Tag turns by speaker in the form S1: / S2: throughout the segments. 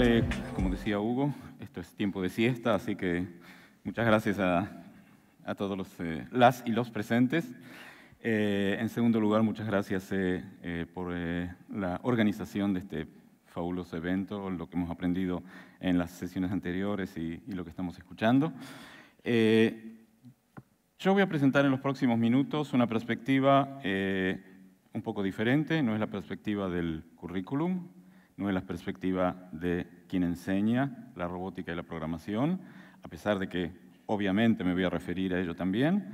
S1: Eh, como decía Hugo, esto es tiempo de siesta, así que muchas gracias a, todos los, eh, las y los presentes. Eh, en segundo lugar, muchas gracias por la organización de este fabuloso evento, lo que hemos aprendido en las sesiones anteriores y, y lo que estamos escuchando. yo voy a presentar en los próximos minutos una perspectiva un poco diferente, no es la perspectiva del currículum, no es la perspectiva de quien enseña la robótica y la programación, a pesar de que obviamente me voy a referir a ello también,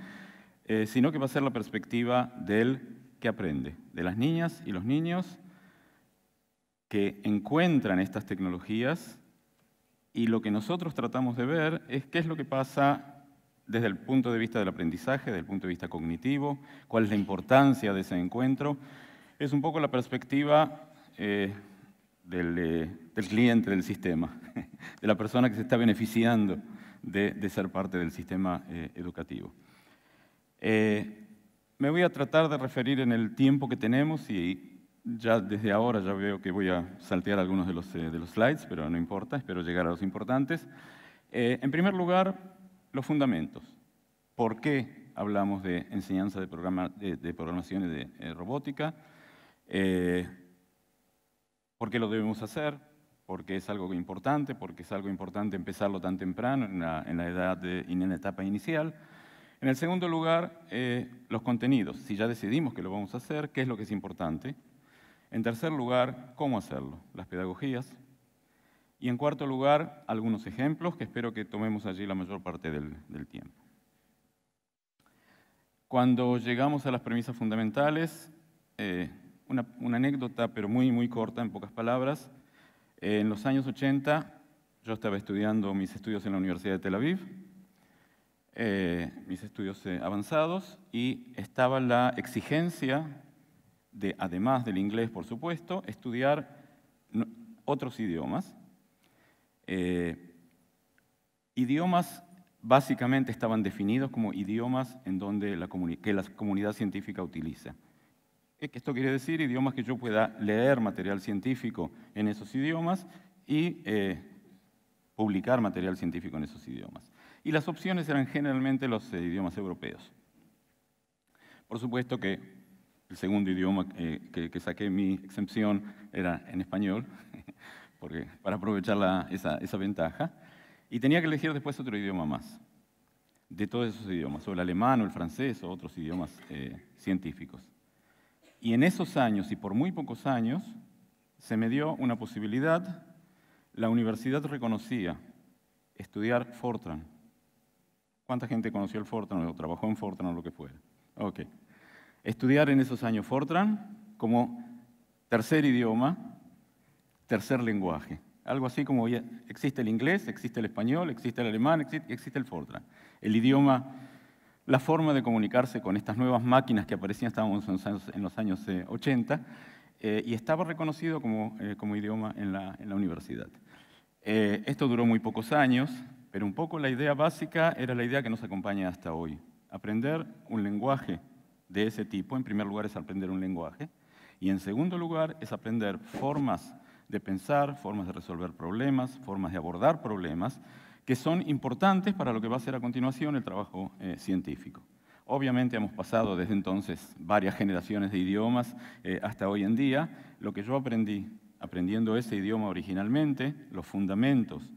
S1: eh, sino que va a ser la perspectiva del que aprende, de las niñas y los niños que encuentran estas tecnologías y lo que nosotros tratamos de ver es qué es lo que pasa desde el punto de vista del aprendizaje, desde el punto de vista cognitivo, cuál es la importancia de ese encuentro. Es un poco la perspectiva eh, eh, del, cliente del sistema, de la persona que se está beneficiando de, ser parte del sistema eh, educativo. Eh, me voy a tratar de referir en el tiempo que tenemos y ya desde ahora ya veo que voy a saltear algunos de los, slides, pero no importa, espero llegar a los importantes. en primer lugar, los fundamentos. ¿Por qué hablamos de enseñanza de, programa, de, programación y de robótica? ¿Por qué lo debemos hacer? Porque es algo importante, porque es algo importante empezarlo tan temprano, en la, edad y en la etapa inicial. En el segundo lugar, eh, los contenidos. Si ya decidimos que lo vamos a hacer, ¿qué es lo que es importante? En tercer lugar, cómo hacerlo, las pedagogías. Y en cuarto lugar, algunos ejemplos que espero que tomemos allí la mayor parte del, tiempo. Cuando llegamos a las premisas fundamentales, eh, una, anécdota, pero muy, muy corta, en pocas palabras. Eh, en los años 80 yo estaba estudiando mis estudios en la Universidad de Tel Aviv, eh, mis estudios eh, avanzados, y estaba la exigencia de, además del inglés, por supuesto, estudiar otros idiomas. idiomas básicamente estaban definidos como idiomas en donde la que la comunidad científica utiliza. Esto quiere decir idiomas que yo pueda leer material científico en esos idiomas y eh, publicar material científico en esos idiomas. Y las opciones eran generalmente los eh, idiomas europeos. Por supuesto que el segundo idioma eh, que, saqué mi excepción era en español, porque, para aprovechar esa, esa ventaja. Y tenía que elegir después otro idioma más, de todos esos idiomas, o el alemán o el francés o otros idiomas científicos. Y en esos años, y por muy pocos años, se me dio una posibilidad, la universidad reconocía estudiar Fortran. ¿Cuánta gente conoció el Fortran o trabajó en Fortran o lo que fuera? Ok. Estudiar en esos años Fortran como tercer idioma, tercer lenguaje. Algo así como existe el inglés, existe el español, existe el alemán, existe, el Fortran. El idioma la forma de comunicarse con estas nuevas máquinas que aparecían, estábamos en los años 80, eh, eh, y estaba reconocido como, eh, idioma en la, universidad. esto duró muy pocos años, pero un poco la idea básica era la idea que nos acompaña hasta hoy. Aprender un lenguaje de ese tipo, en primer lugar, es aprender un lenguaje, y en segundo lugar, es aprender formas de pensar, formas de resolver problemas, formas de abordar problemas, que son importantes para lo que va a ser a continuación el trabajo eh, científico. Obviamente hemos pasado desde entonces varias generaciones de idiomas eh, hasta hoy en día. Lo que yo aprendí aprendiendo ese idioma originalmente, los fundamentos,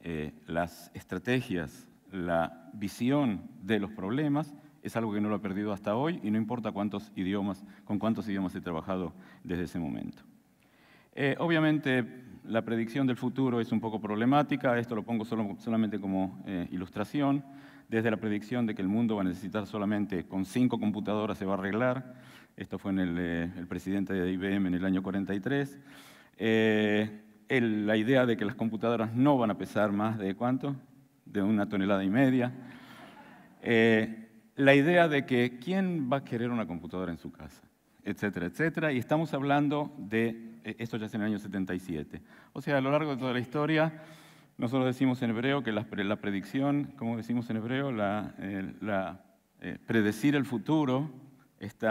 S1: eh, las estrategias, la visión de los problemas, es algo que no lo he perdido hasta hoy y no importa cuántos idiomas, con cuántos idiomas he trabajado desde ese momento. obviamente la predicción del futuro es un poco problemática, esto lo pongo solamente como eh, ilustración, desde la predicción de que el mundo va a necesitar solamente con cinco computadoras se va a arreglar, esto fue en el, eh, presidente de IBM en el año 43, eh, la idea de que las computadoras no van a pesar más de cuánto, de una tonelada y media, la idea de que quién va a querer una computadora en su casa etcétera, etcétera. Y estamos hablando de, eh, esto ya es en el año 77. O sea, a lo largo de toda la historia, nosotros decimos en hebreo que la, predicción, como decimos en hebreo, la, eh, eh, predecir el futuro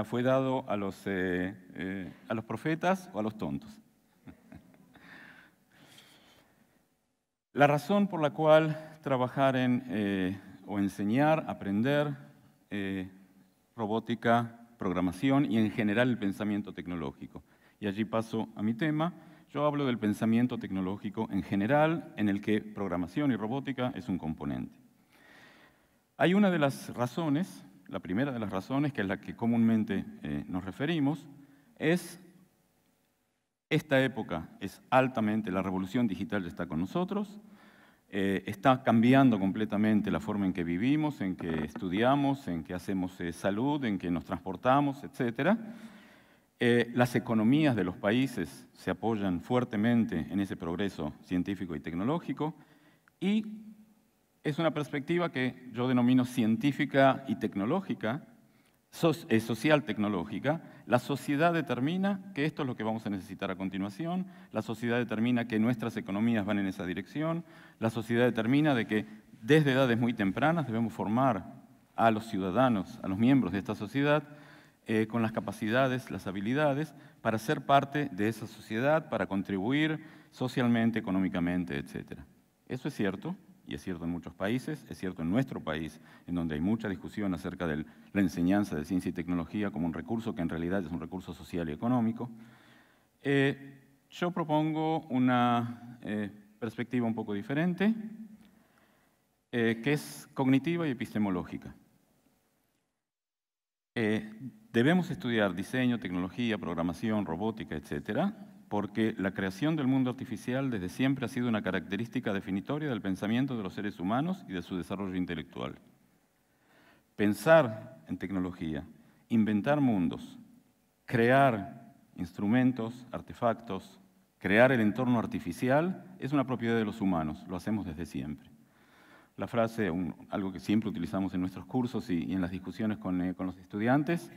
S1: fue dado a los, a los profetas o a los tontos. la razón por la cual trabajar en o enseñar, aprender robótica programación y en general el pensamiento tecnológico. Y allí paso a mi tema. Yo hablo del pensamiento tecnológico en general, en el que programación y robótica es un componente. Hay una de las razones, la primera de las razones, que es la que comúnmente eh, nos referimos, es esta época es altamente, la revolución digital ya está con nosotros, eh, está cambiando completamente la forma en que vivimos, en que estudiamos, en que hacemos eh, salud, en que nos transportamos, etc. Eh, las economías de los países se apoyan fuertemente en ese progreso científico y tecnológico y es una perspectiva que yo denomino científica y tecnológica, eh, social tecnológica, la sociedad determina que esto es lo que vamos a necesitar a continuación, la sociedad determina que nuestras economías van en esa dirección, la sociedad determina de que desde edades muy tempranas debemos formar a los ciudadanos, a los miembros de esta sociedad, eh, con las capacidades, las habilidades, para ser parte de esa sociedad, para contribuir socialmente, económicamente, etc. Eso es cierto, y es cierto en muchos países, es cierto en nuestro país, en donde hay mucha discusión acerca de la enseñanza de ciencia y tecnología como un recurso que en realidad es un recurso social y económico. Eh, yo propongo una eh, perspectiva un poco diferente, eh, que es cognitiva y epistemológica. debemos estudiar diseño, tecnología, programación, robótica, etcétera, porque la creación del mundo artificial desde siempre ha sido una característica definitoria del pensamiento de los seres humanos y de su desarrollo intelectual. Pensar en tecnología, inventar mundos, crear instrumentos, artefactos, crear el entorno artificial es una propiedad de los humanos, lo hacemos desde siempre. La frase, algo que siempre utilizamos en nuestros cursos y, en las discusiones con, eh, los estudiantes,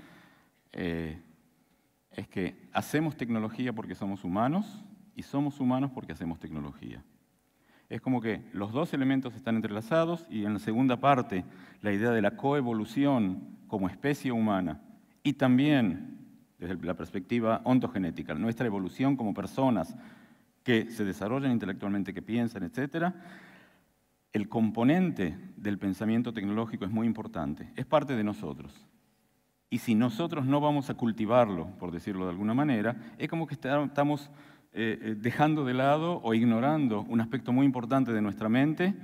S1: eh, es que hacemos tecnología porque somos humanos y somos humanos porque hacemos tecnología. Es como que los dos elementos están entrelazados y en la segunda parte la idea de la coevolución como especie humana y también desde la perspectiva ontogenética, nuestra evolución como personas que se desarrollan intelectualmente, que piensan, etcétera, el componente del pensamiento tecnológico es muy importante, es parte de nosotros. Y si nosotros no vamos a cultivarlo, por decirlo de alguna manera, es como que estamos eh, eh, dejando de lado o ignorando un aspecto muy importante de nuestra mente.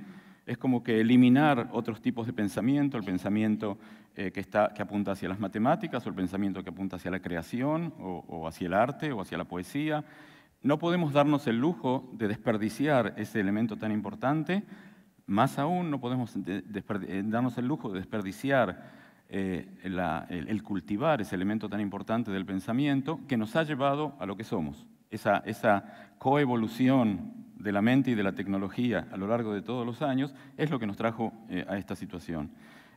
S1: Es como que eliminar otros tipos de pensamiento, el pensamiento eh, que, apunta hacia las matemáticas o el pensamiento que apunta hacia la creación o hacia el arte o hacia la poesía. No podemos darnos el lujo de desperdiciar ese elemento tan importante, más aún no podemos darnos el lujo de desperdiciar eh, el, cultivar ese elemento tan importante del pensamiento que nos ha llevado a lo que somos. Esa, coevolución de la mente y de la tecnología a lo largo de todos los años es lo que nos trajo eh, a esta situación.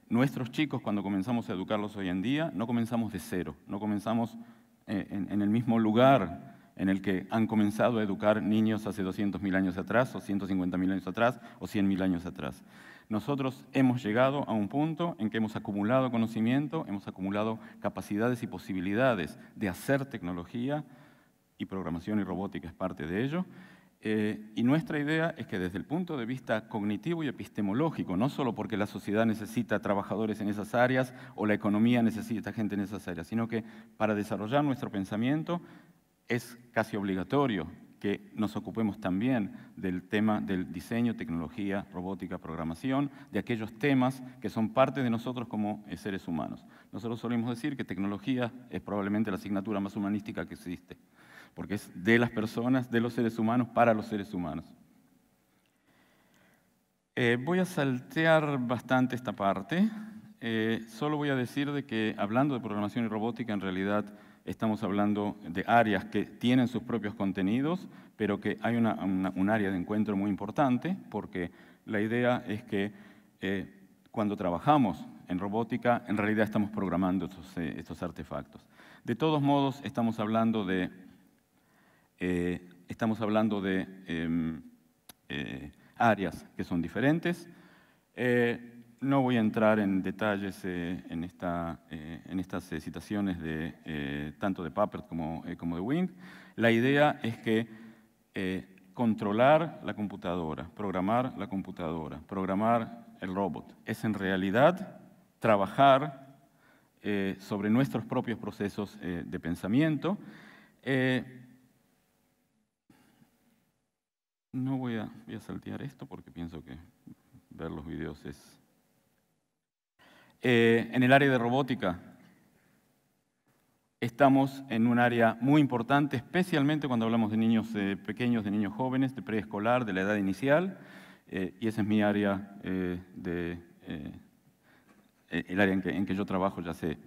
S1: Nuestros chicos, cuando comenzamos a educarlos hoy en día, no comenzamos de cero, no comenzamos eh, en, en el mismo lugar en el que han comenzado a educar niños hace 200.000 años atrás, o 150.000 años atrás, o 100.000 años atrás nosotros hemos llegado a un punto en que hemos acumulado conocimiento, hemos acumulado capacidades y posibilidades de hacer tecnología, y programación y robótica es parte de ello, eh, y nuestra idea es que desde el punto de vista cognitivo y epistemológico, no solo porque la sociedad necesita trabajadores en esas áreas o la economía necesita gente en esas áreas, sino que para desarrollar nuestro pensamiento es casi obligatorio que nos ocupemos también del tema del diseño, tecnología, robótica, programación, de aquellos temas que son parte de nosotros como eh, seres humanos. Nosotros solemos decir que tecnología es probablemente la asignatura más humanística que existe, porque es de las personas, de los seres humanos, para los seres humanos. Eh, voy a saltear bastante esta parte. Eh, solo voy a decir de que hablando de programación y robótica, en realidad estamos hablando de áreas que tienen sus propios contenidos, pero que hay un área de encuentro muy importante, porque la idea es que eh, cuando trabajamos en robótica, en realidad estamos programando estos, eh, artefactos. De todos modos, estamos hablando de, eh, estamos hablando de em, áreas que son diferentes. No voy a entrar en detalles eh, eh, en, estas eh, citaciones de, tanto de Papert como, de Wing. La idea es que controlar la computadora, programar la computadora, programar el robot, es en realidad trabajar sobre nuestros propios procesos de pensamiento. no voy a, voy a saltear esto porque pienso que ver los videos es eh, en el área de robótica, estamos en un área muy importante, especialmente cuando hablamos de niños eh, pequeños, de niños jóvenes, de preescolar, de la edad inicial, eh, y esa es mi área, de, el área en que, yo trabajo ya hace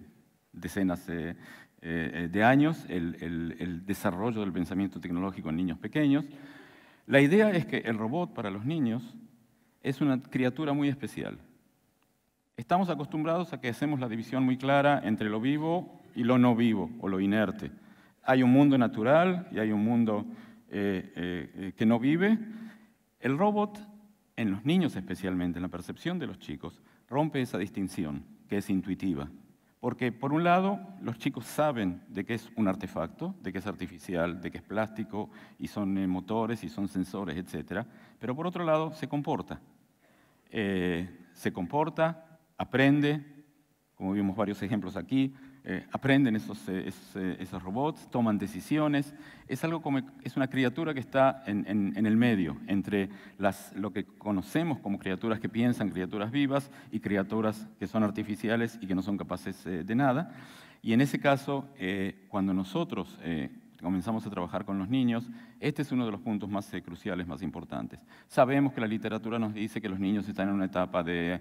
S1: decenas de años, el desarrollo del pensamiento tecnológico en niños pequeños. La idea es que el robot para los niños es una criatura muy especial. Estamos acostumbrados a que hacemos la división muy clara entre lo vivo y lo no vivo, o lo inerte. Hay un mundo natural y hay un mundo eh, eh, eh, que no vive. El robot, en los niños especialmente, en la percepción de los chicos, rompe esa distinción, que es intuitiva. Porque, por un lado, los chicos saben de qué es un artefacto, de qué es artificial, de qué es plástico, y son motores, y son sensores, etc. Pero, por otro lado, se comporta. se comporta, aprende, como vimos varios ejemplos aquí, eh, aprenden eh, eh, esos, robots, toman decisiones. Es, algo como, es una criatura que está en, el medio entre las, lo que conocemos como criaturas que piensan, criaturas vivas, y criaturas que son artificiales y que no son capaces de nada. Y en ese caso, cuando nosotros comenzamos a trabajar con los niños, este es uno de los puntos más eh, cruciales, más importantes. Sabemos que la literatura nos dice que los niños están en una etapa eh,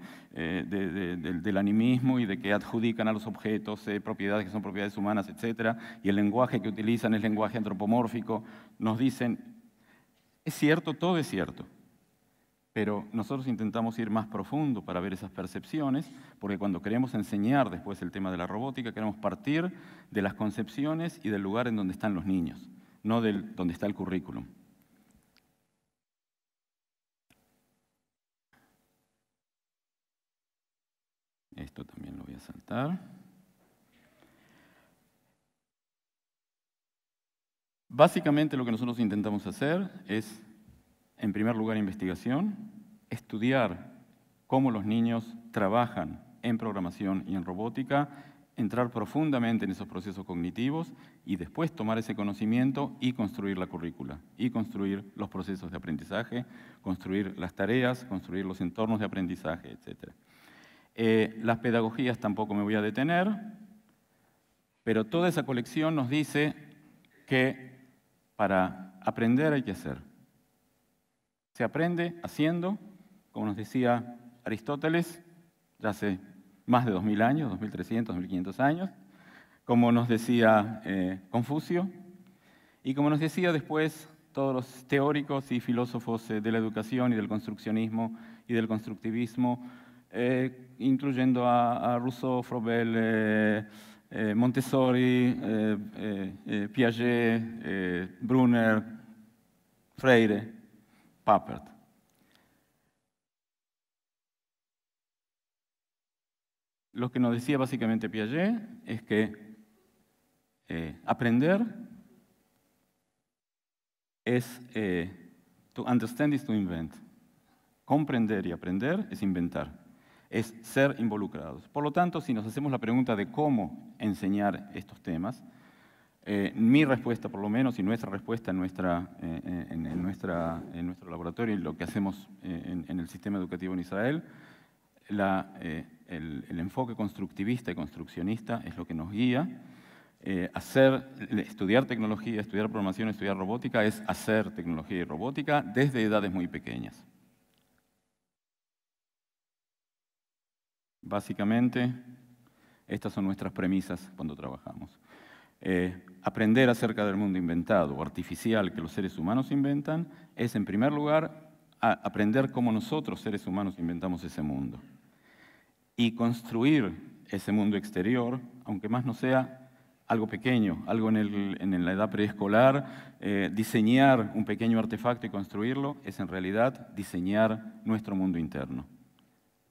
S1: del animismo y de que adjudican a los objetos eh, propiedades que son propiedades humanas, etc. Y el lenguaje que utilizan es lenguaje antropomórfico. Nos dicen, es cierto, todo es cierto. Pero nosotros intentamos ir más profundo para ver esas percepciones, porque cuando queremos enseñar después el tema de la robótica, queremos partir de las concepciones y del lugar en donde están los niños, no del donde está el currículum. Esto también lo voy a saltar. Básicamente lo que nosotros intentamos hacer es en primer lugar, investigación, estudiar cómo los niños trabajan en programación y en robótica, entrar profundamente en esos procesos cognitivos y después tomar ese conocimiento y construir la currícula, y construir los procesos de aprendizaje, construir las tareas, construir los entornos de aprendizaje, etc. Eh, las pedagogías tampoco me voy a detener, pero toda esa colección nos dice que para aprender hay que hacer. Se aprende haciendo, como nos decía Aristóteles, hace más de 2.000 años, 2.300, 2.500 años, como nos decía eh, Confucio, y como nos decía después todos los teóricos y filósofos eh, de la educación y del construccionismo y del constructivismo, eh, incluyendo a, Rousseau, Frobel, Montessori, Piaget, Brunner, Freire. Papert. Lo que nos decía básicamente Piaget es que eh, aprender es eh, to understand is to invent. Comprender y aprender es inventar, es ser involucrados. Por lo tanto, si nos hacemos la pregunta de cómo enseñar estos temas, eh, mi respuesta, por lo menos, y nuestra respuesta en, eh, nuestro laboratorio y lo que hacemos eh, en, el sistema educativo en Israel, el, enfoque constructivista y construccionista es lo que nos guía. estudiar tecnología, estudiar programación, estudiar robótica es hacer tecnología y robótica desde edades muy pequeñas. Básicamente, estas son nuestras premisas cuando trabajamos. Eh, aprender acerca del mundo inventado o artificial que los seres humanos inventan es, en primer lugar, aprender cómo nosotros, seres humanos, inventamos ese mundo. Y construir ese mundo exterior, aunque más no sea algo pequeño, algo en, la edad preescolar, eh, diseñar un pequeño artefacto y construirlo es en realidad diseñar nuestro mundo interno.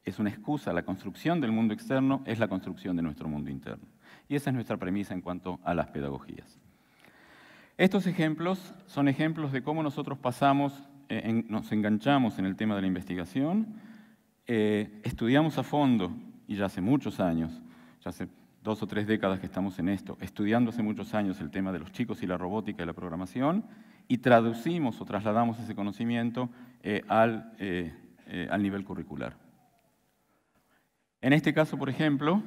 S1: Es una excusa, la construcción del mundo externo es la construcción de nuestro mundo interno. Y esa es nuestra premisa en cuanto a las pedagogías. Estos ejemplos son ejemplos de cómo nosotros pasamos, eh, nos enganchamos en el tema de la investigación, eh, estudiamos a fondo, y ya hace muchos años, ya hace dos o tres décadas que estamos en esto, estudiando hace muchos años el tema de los chicos y la robótica y la programación, y traducimos o trasladamos ese conocimiento eh, al, al, nivel curricular. En este caso, por ejemplo,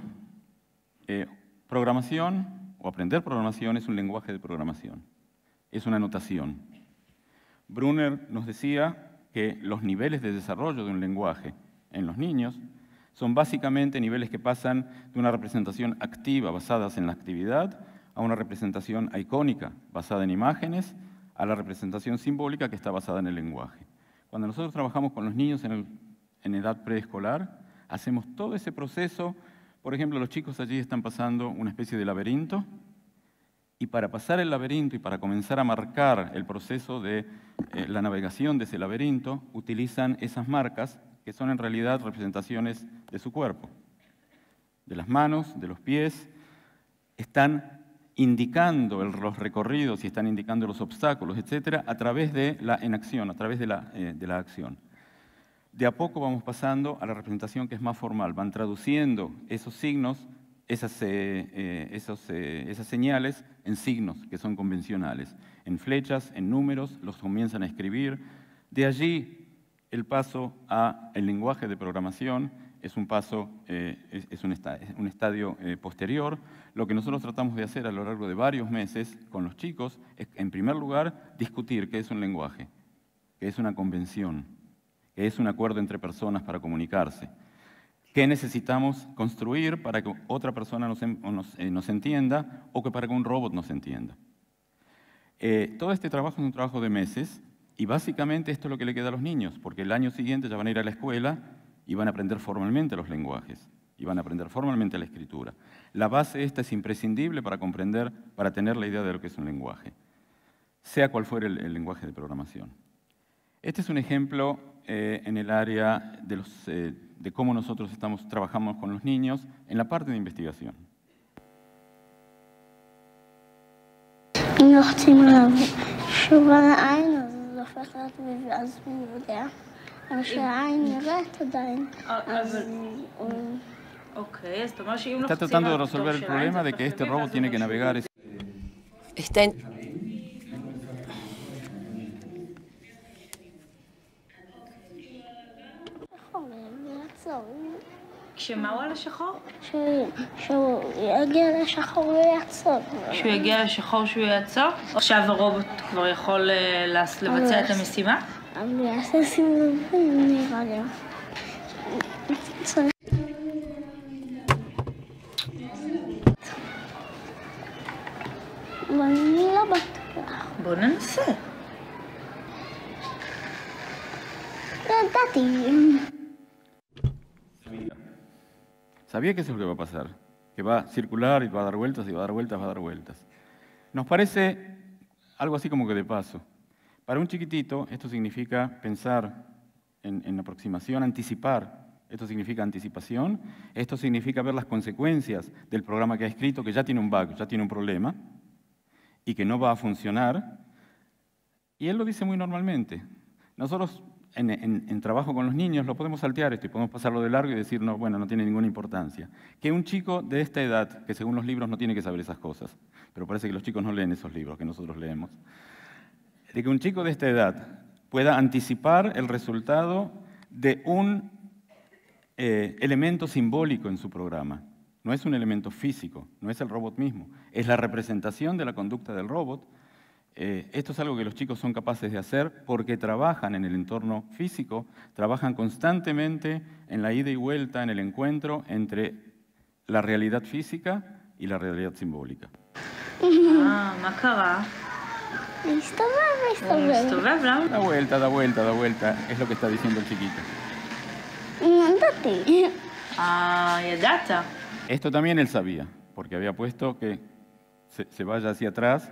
S1: Programación o aprender programación es un lenguaje de programación, es una notación. Brunner nos decía que los niveles de desarrollo de un lenguaje en los niños son básicamente niveles que pasan de una representación activa basada en la actividad a una representación icónica basada en imágenes a la representación simbólica que está basada en el lenguaje. Cuando nosotros trabajamos con los niños en, en edad preescolar, hacemos todo ese proceso por ejemplo, los chicos allí están pasando una especie de laberinto y para pasar el laberinto y para comenzar a marcar el proceso de eh, la navegación de ese laberinto, utilizan esas marcas que son en realidad representaciones de su cuerpo, de las manos, de los pies, están indicando los recorridos y están indicando los obstáculos, etcétera, a través de la acción, a través de la eh, acción de a poco vamos pasando a la representación que es más formal. Van traduciendo esos signos, eh, eh, eh, esas, señales, en signos que son convencionales, en flechas, en números, los comienzan a escribir. De allí el paso al lenguaje de programación es un paso, es, un un estadio posterior. Lo que nosotros tratamos de hacer a lo largo de varios meses con los chicos es, en primer lugar, discutir qué es un lenguaje, qué es una convención, es un acuerdo entre personas para comunicarse. ¿Qué necesitamos construir para que otra persona nos, eh, entienda o que para que un robot nos entienda? Eh, todo este trabajo es un trabajo de meses y básicamente esto es lo que le queda a los niños, porque el año siguiente ya van a ir a la escuela y van a aprender formalmente los lenguajes y van a aprender formalmente la escritura. La base esta es imprescindible para comprender, para tener la idea de lo que es un lenguaje, sea cual fuera el lenguaje de programación. Este es un ejemplo eh, en el área de, los, eh, de cómo nosotros estamos, trabajamos con los niños en la parte de investigación. Está mm. tratando de resolver el problema de que este robo tiene que navegar. Está יעצור. כשמה הוא על השחור? שהוא, יגיע לשחור ויעצור. שהוא יגיע לשחור שהוא יעצור? עכשיו הרובוט כבר יכול אה, לבצע את המשימה? אבל הוא יעשה סיבובים נראה לי. Sabía que eso es lo que va a pasar, que va a circular y va a dar vueltas y va a dar vueltas, va a dar vueltas. Nos parece algo así como que de paso. Para un chiquitito esto significa pensar en, en aproximación, anticipar. Esto significa anticipación, esto significa ver las consecuencias del programa que ha escrito, que ya tiene un bug, ya tiene un problema, y que no va a funcionar. Y él lo dice muy normalmente. Nosotros en, trabajo con los niños, lo podemos saltear esto y podemos pasarlo de largo y decir, no, bueno, no tiene ninguna importancia. Que un chico de esta edad, que según los libros no tiene que saber esas cosas, pero parece que los chicos no leen esos libros que nosotros leemos, de que un chico de esta edad pueda anticipar el resultado de un eh, elemento simbólico en su programa. No es un elemento físico, no es el robot mismo, es la representación de la conducta del robot eh, esto es algo que los chicos son capaces de hacer porque trabajan en el entorno físico, trabajan constantemente en la ida y vuelta, en el encuentro entre la realidad física y la realidad simbólica. Ah, Da vuelta, da vuelta, da vuelta. Es lo que está diciendo el chiquito. Ah, esto también él sabía, porque había puesto que se vaya hacia atrás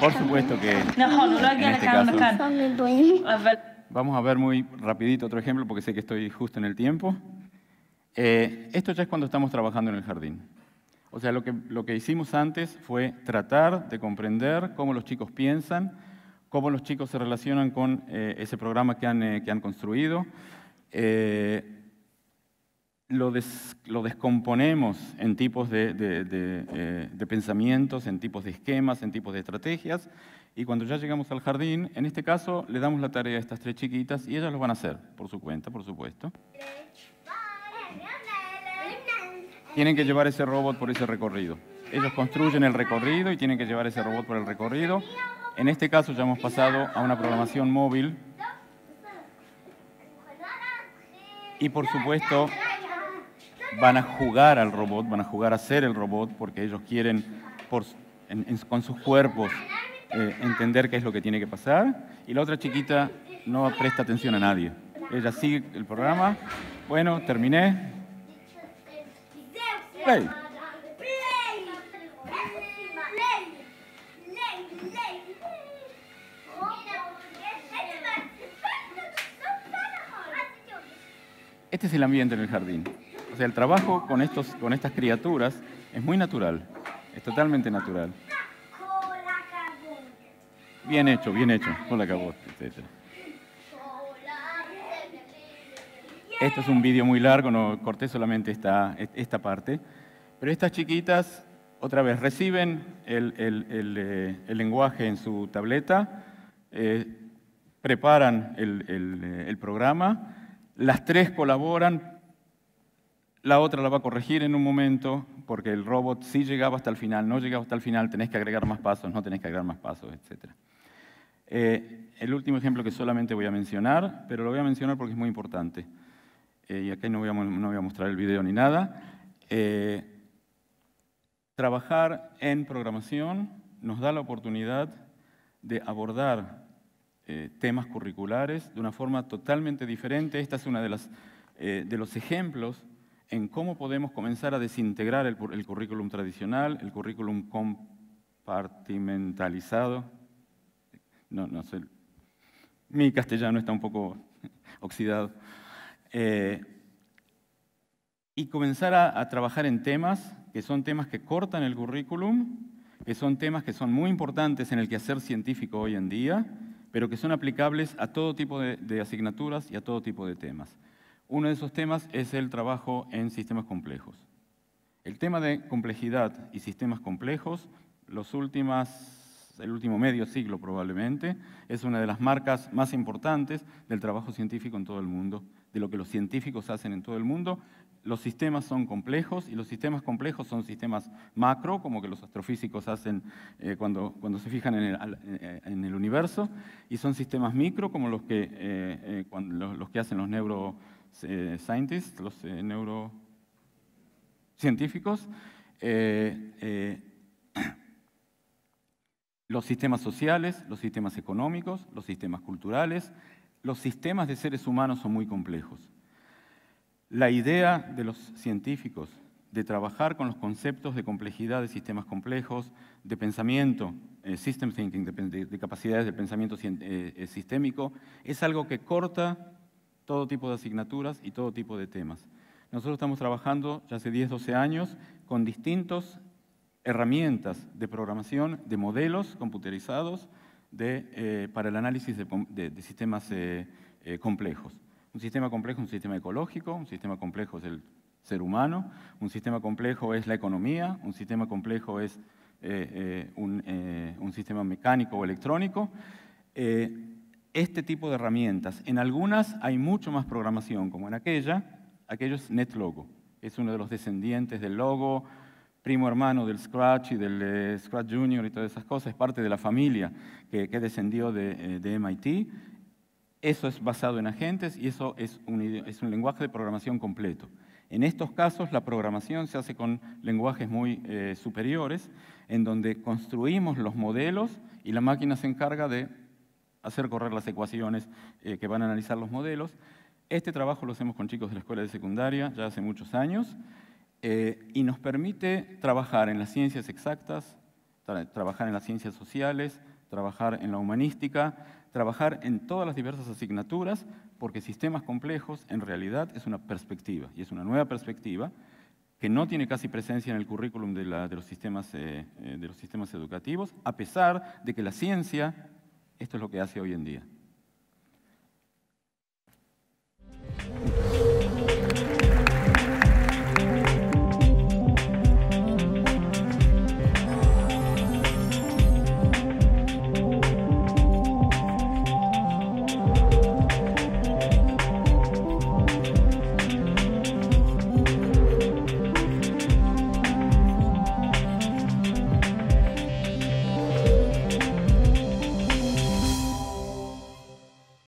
S1: Por supuesto que este Vamos a ver muy rapidito otro ejemplo porque sé que estoy justo en el tiempo. Eh, esto ya es cuando estamos trabajando en el jardín. O sea, lo que, lo que hicimos antes fue tratar de comprender cómo los chicos piensan, cómo los chicos se relacionan con eh, ese programa que han, eh, que han construido, lo, descomponemos en tipos eh, de pensamientos, en tipos de esquemas, en tipos de estrategias, y cuando ya llegamos al jardín, en este caso le damos la tarea a estas tres chiquitas y ellas lo van a hacer, por su cuenta, por supuesto. Tienen que llevar ese robot por ese recorrido. Ellos construyen el recorrido y tienen que llevar ese robot por el recorrido. En este caso ya hemos pasado a una programación móvil. Y por supuesto, van a jugar al robot, van a jugar a ser el robot, porque ellos quieren por, con sus cuerpos eh, entender qué es lo que tiene que pasar. Y la otra chiquita no presta atención a nadie. Ella sigue el programa. Bueno, terminé. Play. Este es el ambiente en el jardín. O sea, el trabajo con, estos, con estas criaturas es muy natural, es totalmente natural. Bien hecho, bien hecho, con la Esto es un vídeo muy largo, no corté solamente esta, esta parte. Pero estas chiquitas, otra vez, reciben el, el, el, eh, lenguaje en su tableta, eh, preparan eh, el programa, las tres colaboran la otra la va a corregir en un momento, porque el robot sí llegaba hasta el final, no llegaba hasta el final, tenés que agregar más pasos, no tenés que agregar más pasos, etc. Eh, el último ejemplo que solamente voy a mencionar, pero lo voy a mencionar porque es muy importante. Eh, y acá no voy, a, no voy, a, mostrar el video ni nada. Eh, trabajar en programación nos da la oportunidad de abordar temas curriculares de una forma totalmente diferente. Esta es una de las de los ejemplos en cómo podemos comenzar a desintegrar el, currículum tradicional, el currículum compartimentalizado. No, no sé. Mi castellano está un poco oxidado. Eh, y comenzar a, trabajar en temas que son temas que cortan el currículum, que son temas que son muy importantes en el quehacer científico hoy en día, pero que son aplicables a todo tipo de, asignaturas y a todo tipo de temas. Uno de esos temas es el trabajo en sistemas complejos. El tema de complejidad y sistemas complejos, los últimas, el último medio siglo probablemente, es una de las marcas más importantes del trabajo científico en todo el mundo, de lo que los científicos hacen en todo el mundo, los sistemas son complejos y los sistemas complejos son sistemas macro, como que los astrofísicos hacen eh, cuando, se fijan eh, en el, universo, y son sistemas micro, como los que, eh, que hacen los neuroscientists, los neurocientíficos. los sistemas sociales, los sistemas económicos, los sistemas culturales, los sistemas de seres humanos son muy complejos. La idea de los científicos de trabajar con los conceptos de complejidad de sistemas complejos, de pensamiento, eh, system thinking, de, capacidades de pensamiento eh, eh, sistémico, es algo que corta todo tipo de asignaturas y todo tipo de temas. Nosotros estamos trabajando ya hace 10, 12 años con distintas herramientas de programación, de modelos computerizados para el análisis de sistemas complejos. Un sistema complejo es un sistema ecológico, un sistema complejo es el ser humano, un sistema complejo es la economía, un sistema complejo es eh, eh, eh, un, sistema mecánico o electrónico. este tipo de herramientas, en algunas hay mucho más programación, como en aquella, aquello es NetLogo, es uno de los descendientes del logo, primo hermano del Scratch y del Scratch Junior y todas esas cosas, es parte de la familia que, descendió de, de MIT eso es basado en agentes y eso es un, lenguaje de programación completo. En estos casos la programación se hace con lenguajes muy eh, superiores, en donde construimos los modelos y la máquina se encarga de hacer correr las ecuaciones eh, que van a analizar los modelos. Este trabajo lo hacemos con chicos de la escuela de secundaria ya hace muchos años eh, y nos permite trabajar en las ciencias exactas, trabajar en las ciencias sociales, trabajar en la humanística, trabajar en todas las diversas asignaturas, porque sistemas complejos en realidad es una perspectiva, y es una nueva perspectiva que no tiene casi presencia en el currículum de, eh, eh, de los sistemas educativos, a pesar de que la ciencia, esto es lo que hace hoy en día.